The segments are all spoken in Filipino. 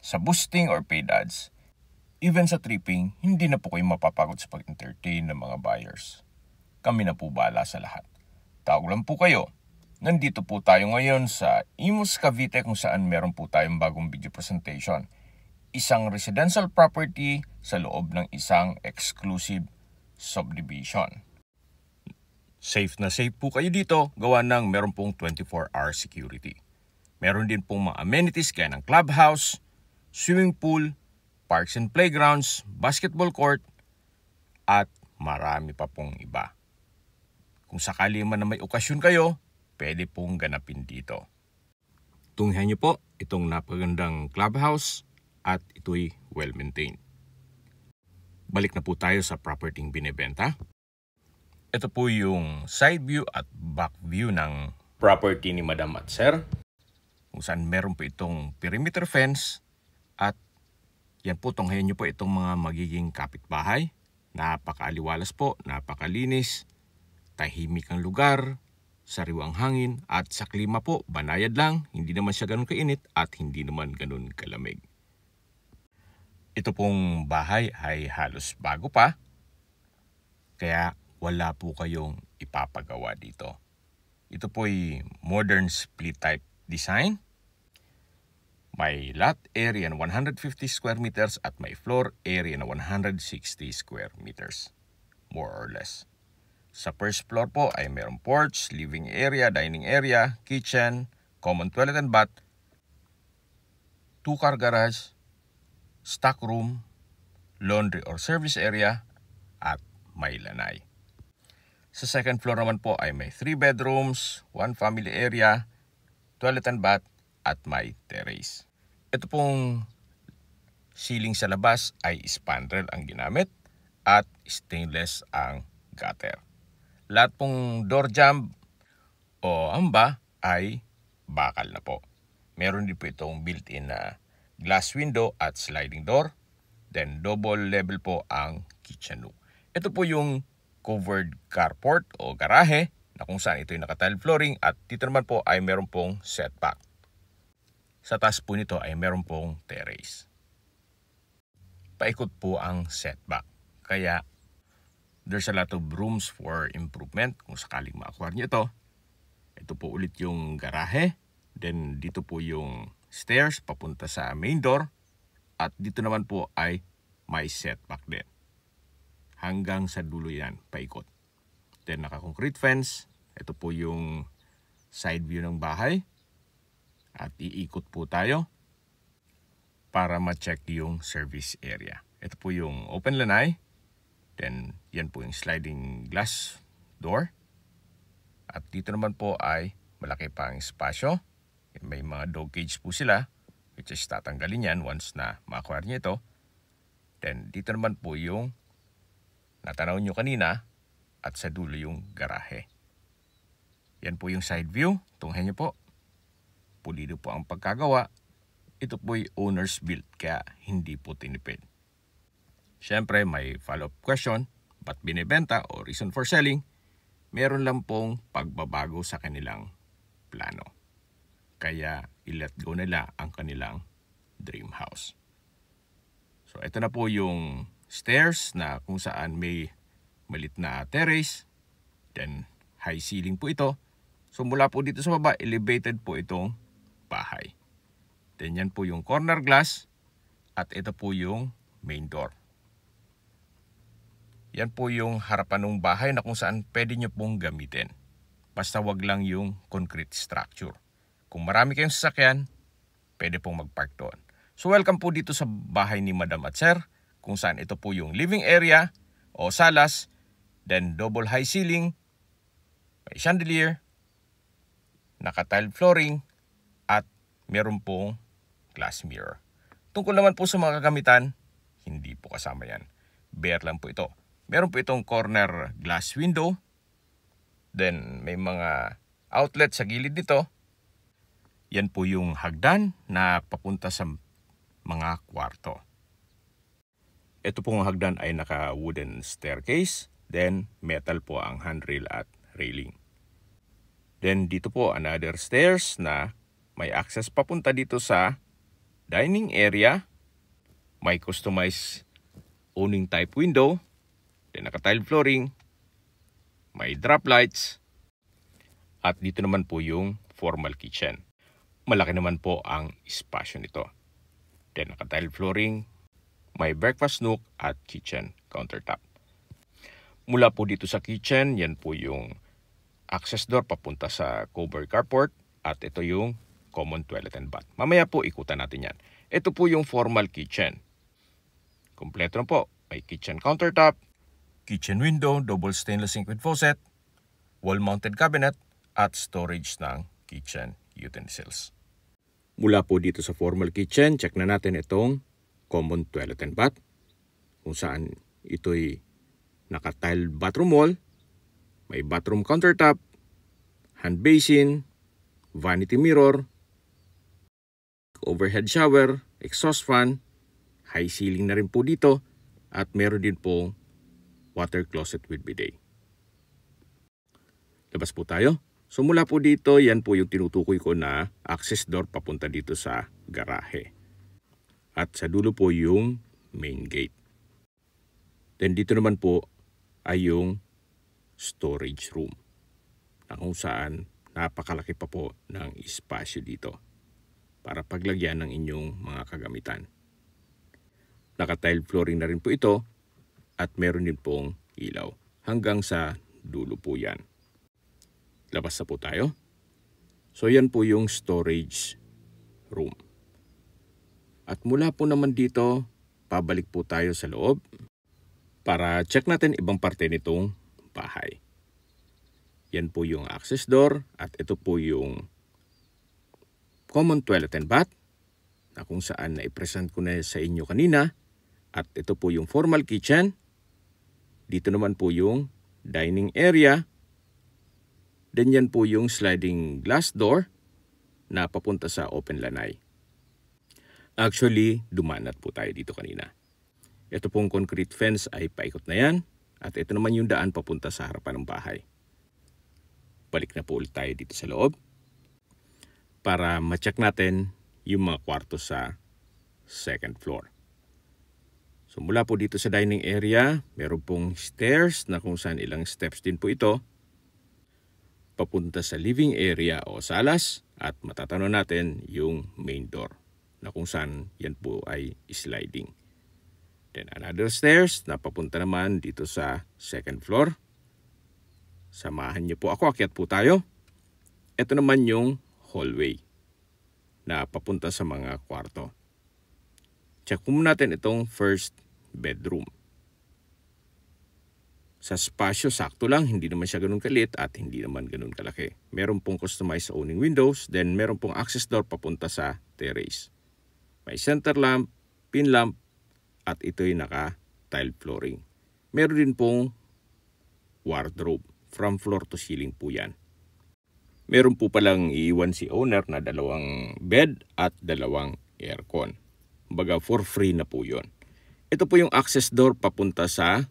sa boosting or paid ads. Even sa tripping, hindi na po kayo mapapagod sa pag-entertain ng mga buyers. Kami na po bala sa lahat. Tawag lang po kayo. Nandito po tayo ngayon sa Imus Cavite kung saan meron po tayong bagong video presentation. Isang residential property sa loob ng isang exclusive subdivision. Safe na safe po kayo dito gawa ng meron pong 24-hour security. Meron din pong mga amenities kaya ng clubhouse, swimming pool, parks and playgrounds, basketball court, at marami pa pong iba. Kung sakali man na may okasyon kayo, pwede pong ganapin dito. Tunghihan niyo po itong napagandang clubhouse at ito'y well-maintained. Balik na po tayo sa property binebenta. Ito po yung side view at back view ng property ni Madam at Sir. Kung saan meron po itong perimeter fence at yan po, tonghayan nyo po itong mga magiging kapitbahay. Napakaaliwalas po, napakalinis, tahimik ang lugar, sariwang hangin at sa klima po, banayad lang, hindi naman siya ganun kainit at hindi naman ganun kalamig. Ito pong bahay ay halos bago pa, kaya wala po kayong ipapagawa dito. Ito po ay modern split type design may lot area na 150 square meters at may floor area na 160 square meters. More or less. Sa first floor po ay mayroong porch, living area, dining area, kitchen, common toilet and bath, two-car garage, stock room, laundry or service area, at may lanay. Sa second floor naman po ay may 3 bedrooms, one family area, toilet and bath at may terrace. Ito pong ceiling sa labas ay spandrel ang ginamit at stainless ang gutter. Lahat pong door jamb o amba ay bakal na po. Meron din po itong built-in na glass window at sliding door. Then double level po ang kitchen nook. Ito po yung covered carport o garahe na kung saan ito yung nakatile flooring at dito naman po ay meron pong setback. Sa taas po nito ay meron pong terrace. Paikot po ang setback. Kaya there's a lot of rooms for improvement kung sakaling ma-acquire nyo ito. Ito po ulit yung garahe. Then dito po yung stairs papunta sa main door. At dito naman po ay may setback din. Hanggang sa dulo yan, paikot. Then naka-concrete fence. Ito po yung side view ng bahay. At iikot po tayo para ma-check yung service area. Ito po yung open lanai. Then, yan po yung sliding glass door. At dito naman po ay malaki pang espasyo. May mga dog cage po sila, which is tatanggalin yan once na ma-acquire nyo ito. Then, dito naman po yung natanaw nyo kanina at sa dulo yung garahe. Yan po yung side view. Tunghen nyo po pulido po ang pagkagawa. Ito po'y owner's built kaya hindi po tinipid. Siyempre may follow-up question, ba't binibenta o reason for selling, meron lang pong pagbabago sa kanilang plano. Kaya i-let go nila ang kanilang dream house. So ito na po yung stairs na kung saan may malit na terrace. Then high ceiling po ito. So mula po dito sa baba, elevated po itong bahay. Then yan po yung corner glass at ito po yung main door. Yan po yung harapan ng bahay na kung saan pwede nyo pong gamitin. Basta wag lang yung concrete structure. Kung marami kayong sasakyan, pwede pong magpark doon. So welcome po dito sa bahay ni Madam at Sir kung saan ito po yung living area o salas, then double high ceiling, may chandelier, naka-tiled flooring, meron pong glass mirror. Tungkol naman po sa mga kagamitan, hindi po kasama yan. Bare lang po ito. Meron po itong corner glass window. Then may mga outlet sa gilid nito. Yan po yung hagdan na papunta sa mga kwarto. Ito pong hagdan ay naka wooden staircase. Then metal po ang handrail at railing. Then dito po another stairs na may access papunta dito sa dining area. May customized owning type window. Then naka-tile flooring. May drop lights. At dito naman po yung formal kitchen. Malaki naman po ang espasyo nito. Then naka-tile flooring. May breakfast nook at kitchen countertop. Mula po dito sa kitchen, yan po yung access door papunta sa cover carport at ito yung common toilet and bath. Mamaya po ikutan natin yan. Ito po yung formal kitchen. Kompleto na po. May kitchen countertop, kitchen window, double stainless sink with faucet, wall-mounted cabinet, at storage ng kitchen utensils. Mula po dito sa formal kitchen, check na natin itong common toilet and bath kung saan ito'y naka-tile bathroom wall, may bathroom countertop, hand basin, vanity mirror, overhead shower, exhaust fan, high ceiling na rin po dito at meron din po water closet with bidet. Labas po tayo. So mula po dito, yan po yung tinutukoy ko na access door papunta dito sa garahe. At sa dulo po yung main gate. Then dito naman po ay yung storage room na kung saan napakalaki pa po ng espasyo dito para paglagyan ng inyong mga kagamitan. Naka-tile flooring na rin po ito at meron din pong ilaw hanggang sa dulo po yan. Labas na po tayo. So yan po yung storage room. At mula po naman dito, pabalik po tayo sa loob para check natin ibang parte nitong bahay. Yan po yung access door at ito po yung common toilet and bath na kung saan na-present ko na sa inyo kanina. At ito po yung formal kitchen. Dito naman po yung dining area. Then yan po yung sliding glass door na papunta sa open lanay. Actually, dumanat po tayo dito kanina. Ito pong concrete fence ay paikot na yan. At ito naman yung daan papunta sa harapan ng bahay. Balik na po ulit tayo dito sa loob para ma-check natin yung mga kwarto sa second floor. So mula po dito sa dining area, meron pong stairs na kung saan ilang steps din po ito papunta sa living area o salas at matatanaw natin yung main door na kung saan yan po ay sliding. Then another stairs na papunta naman dito sa second floor. Samahan niyo po ako, akyat po tayo. Ito naman yung hallway na papunta sa mga kwarto. Check po natin itong first bedroom. Sa spasyo, sakto lang. Hindi naman siya ganun kalit at hindi naman ganun kalaki. Meron pong customized owning windows, then meron pong access door papunta sa terrace. May center lamp, pin lamp, at ito'y naka-tile flooring. Meron din pong wardrobe. From floor to ceiling po yan meron po palang iiwan si owner na dalawang bed at dalawang aircon. Baga for free na po yon. Ito po yung access door papunta sa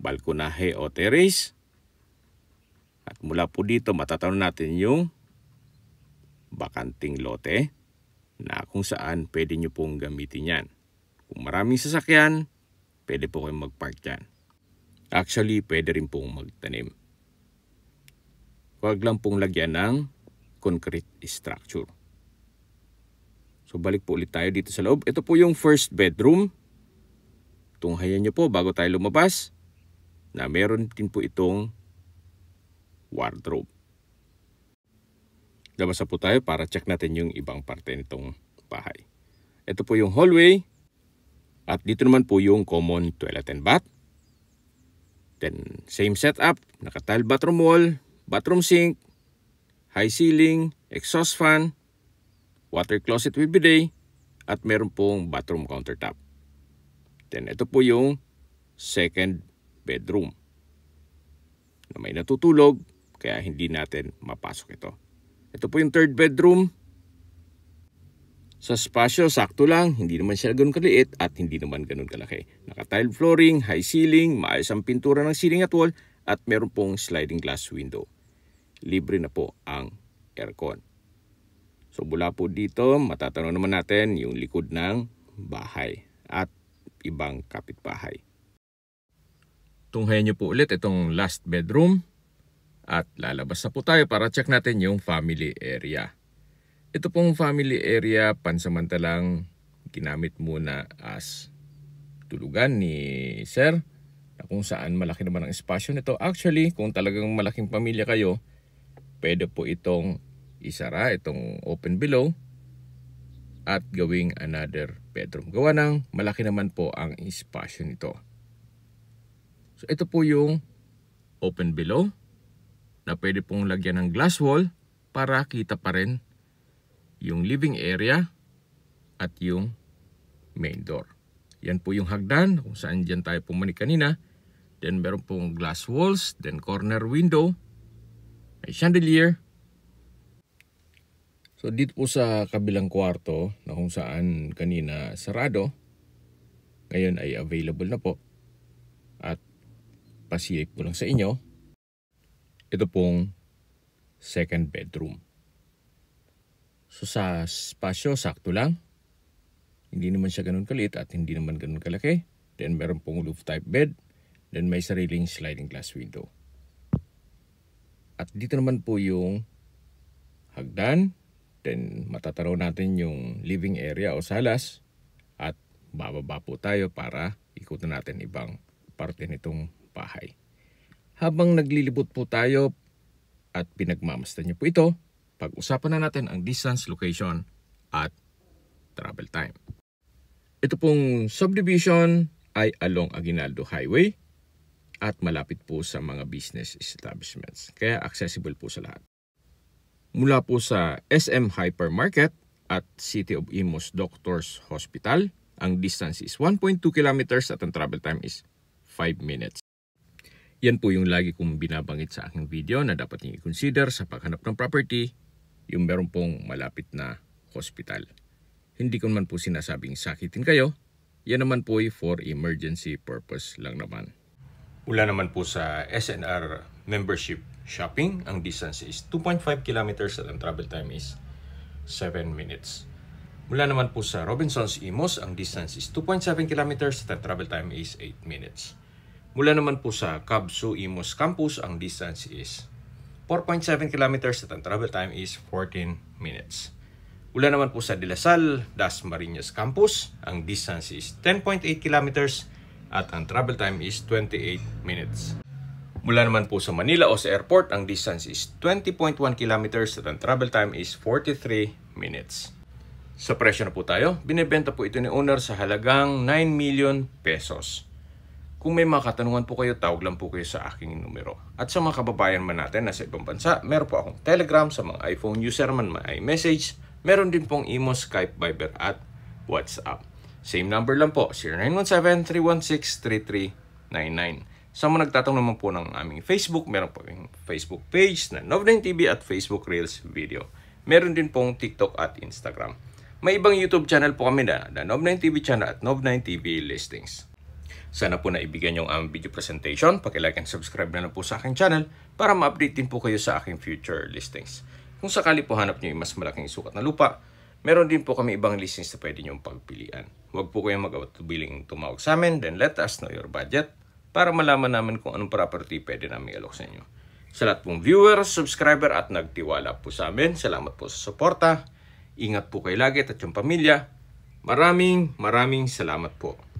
balkonahe o terrace. At mula po dito matatanaw natin yung bakanting lote na kung saan pwede nyo pong gamitin yan. Kung maraming sasakyan, pwede po kayong magpark dyan. Actually, pwede rin pong magtanim. Huwag lang pong lagyan ng concrete structure. So balik po ulit tayo dito sa loob. Ito po yung first bedroom. Tunghayan nyo po bago tayo lumabas na meron din po itong wardrobe. Labas po tayo para check natin yung ibang parte nitong bahay. Ito po yung hallway. At dito naman po yung common toilet and bath. Then same setup, naka-tile bathroom wall, bathroom sink, high ceiling, exhaust fan, water closet with bidet, at meron pong bathroom countertop. Then ito po yung second bedroom na may natutulog kaya hindi natin mapasok ito. Ito po yung third bedroom. Sa spasyo, sakto lang. Hindi naman siya ganun kaliit at hindi naman ganun kalaki. Naka-tiled flooring, high ceiling, maayos ang pintura ng ceiling at wall at meron pong sliding glass window libre na po ang aircon. So mula po dito, matatanong naman natin yung likod ng bahay at ibang kapitbahay. Tunghayan nyo po ulit itong last bedroom at lalabas na po tayo para check natin yung family area. Ito pong family area pansamantalang ginamit muna as tulugan ni sir na kung saan malaki naman ang espasyo nito. Actually, kung talagang malaking pamilya kayo, pwede po itong isara itong open below at gawing another bedroom. Gawa ng malaki naman po ang espasyo nito. So ito po yung open below na pwede pong lagyan ng glass wall para kita pa rin yung living area at yung main door. Yan po yung hagdan kung saan dyan tayo pumani kanina. Then meron pong glass walls, then corner window may chandelier. So dito po sa kabilang kwarto na kung saan kanina sarado, ngayon ay available na po. At pasilip po lang sa inyo, ito pong second bedroom. So sa spasyo, sakto lang. Hindi naman siya ganun kalit at hindi naman ganun kalaki. Then meron pong roof type bed. Then may sariling sliding glass window. At dito naman po yung hagdan. Then matataraw natin yung living area o salas. At bababa po tayo para ikutan natin ibang parte nitong bahay. Habang naglilibot po tayo at pinagmamastan niyo po ito, pag-usapan na natin ang distance, location at travel time. Ito pong subdivision ay along Aguinaldo Highway at malapit po sa mga business establishments. Kaya accessible po sa lahat. Mula po sa SM Hypermarket at City of Imus Doctors Hospital, ang distance is 1.2 kilometers at ang travel time is 5 minutes. Yan po yung lagi kong binabanggit sa aking video na dapat niyo i-consider sa paghanap ng property, yung meron pong malapit na hospital. Hindi ko man po sinasabing sakitin kayo, yan naman po ay for emergency purpose lang naman. Mula naman po sa SNR membership shopping, ang distance is 2.5 kilometers at ang travel time is 7 minutes. Mula naman po sa Robinson's Imos, ang distance is 2.7 kilometers at ang travel time is 8 minutes. Mula naman po sa Cabso Imos Campus, ang distance is 4.7 kilometers at ang travel time is 14 minutes. Mula naman po sa De La Salle, Das Marinas Campus, ang distance is 10.8 kilometers at ang travel time is 28 minutes. Mula naman po sa Manila o sa airport, ang distance is 20.1 kilometers at ang travel time is 43 minutes. Sa presyo na po tayo, binebenta po ito ni owner sa halagang 9 million pesos. Kung may mga katanungan po kayo, tawag lang po kayo sa aking numero. At sa mga kababayan man natin na sa ibang bansa, meron po akong Telegram sa mga iPhone user man may message. Meron din pong Imo, Skype, Viber at WhatsApp. Same number lang po, 0917-316-3399. Sa mga nagtatang naman po ng aming Facebook, meron po yung Facebook page na Novden TV at Facebook Reels Video. Meron din pong TikTok at Instagram. May ibang YouTube channel po kami na, na Nov9 TV channel at Nov9 TV listings. Sana po naibigan yung aming video presentation. Pakilike and subscribe na lang po sa aking channel para ma-update din po kayo sa aking future listings. Kung sakali po hanap nyo yung mas malaking sukat na lupa, Meron din po kami ibang listings na pwede niyong pagpilian. Huwag po kayong mag-atubiling tumawag sa amin, then let us know your budget para malaman namin kung anong property pwede namin ilok sa inyo. Sa lahat pong viewers, subscriber at nagtiwala po sa amin, salamat po sa suporta. Ingat po kayo lagi at yung pamilya. Maraming maraming salamat po.